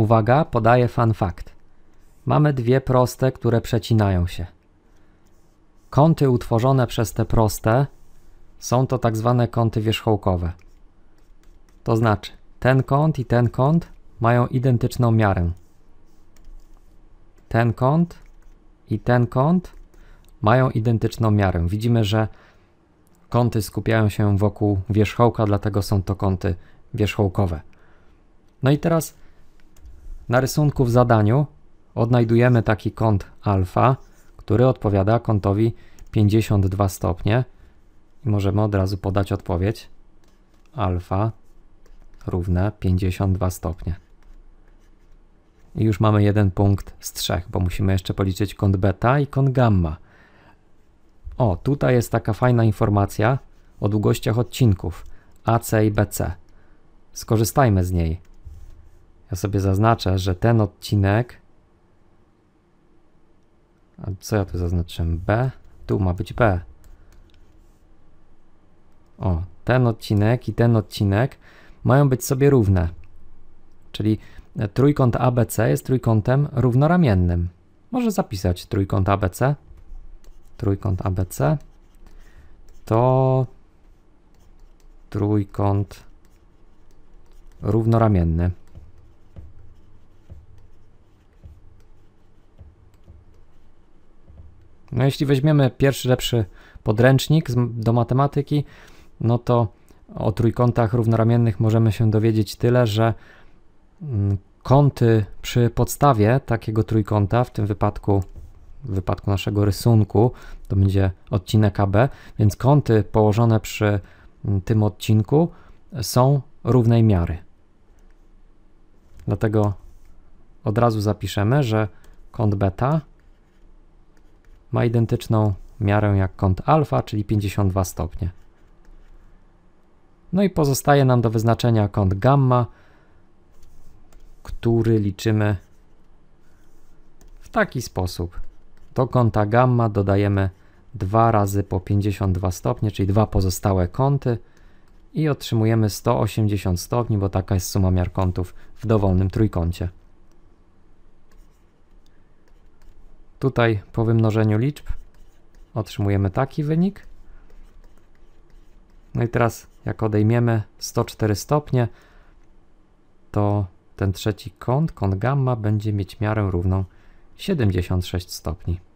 Uwaga, podaję fun fact. Mamy dwie proste, które przecinają się. Kąty utworzone przez te proste są to tak zwane kąty wierzchołkowe. To znaczy, ten kąt i ten kąt mają identyczną miarę. Ten kąt i ten kąt mają identyczną miarę. Widzimy, że kąty skupiają się wokół wierzchołka, dlatego są to kąty wierzchołkowe. No i teraz na rysunku w zadaniu odnajdujemy taki kąt alfa, który odpowiada kątowi 52 stopnie i możemy od razu podać odpowiedź alfa równe 52 stopnie. I już mamy jeden punkt z trzech, bo musimy jeszcze policzyć kąt beta i kąt gamma. O, tutaj jest taka fajna informacja o długościach odcinków AC i BC. Skorzystajmy z niej. Ja sobie zaznaczę, że ten odcinek. A co ja tu zaznaczyłem? B. Tu ma być B. O, ten odcinek i ten odcinek mają być sobie równe. Czyli e, trójkąt ABC jest trójkątem równoramiennym. Może zapisać trójkąt ABC. Trójkąt ABC to trójkąt równoramienny. No jeśli weźmiemy pierwszy lepszy podręcznik do matematyki, no to o trójkątach równoramiennych możemy się dowiedzieć tyle, że mm, kąty przy podstawie takiego trójkąta, w tym wypadku w wypadku naszego rysunku, to będzie odcinek AB, więc kąty położone przy mm, tym odcinku są równej miary. Dlatego od razu zapiszemy, że kąt beta ma identyczną miarę jak kąt alfa, czyli 52 stopnie. No i pozostaje nam do wyznaczenia kąt gamma, który liczymy w taki sposób. Do kąta gamma dodajemy 2 razy po 52 stopnie, czyli dwa pozostałe kąty i otrzymujemy 180 stopni, bo taka jest suma miar kątów w dowolnym trójkącie. Tutaj po wymnożeniu liczb otrzymujemy taki wynik. No i teraz jak odejmiemy 104 stopnie, to ten trzeci kąt, kąt gamma, będzie mieć miarę równą 76 stopni.